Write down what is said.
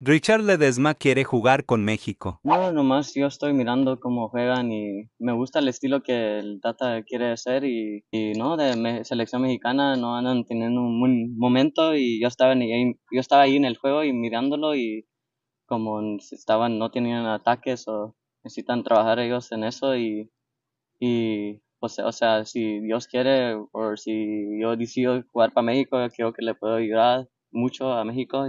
Richard Ledesma quiere jugar con México. No, nomás yo estoy mirando cómo juegan y me gusta el estilo que el Tata quiere hacer y, no, de selección mexicana no andan teniendo un buen momento y yo estaba, en, yo estaba ahí en el juego y mirándolo y como estaban, no tenían ataques o necesitan trabajar ellos en eso y, y pues, o sea, si Dios quiere o si yo decido jugar para México, creo que le puedo ayudar mucho a México.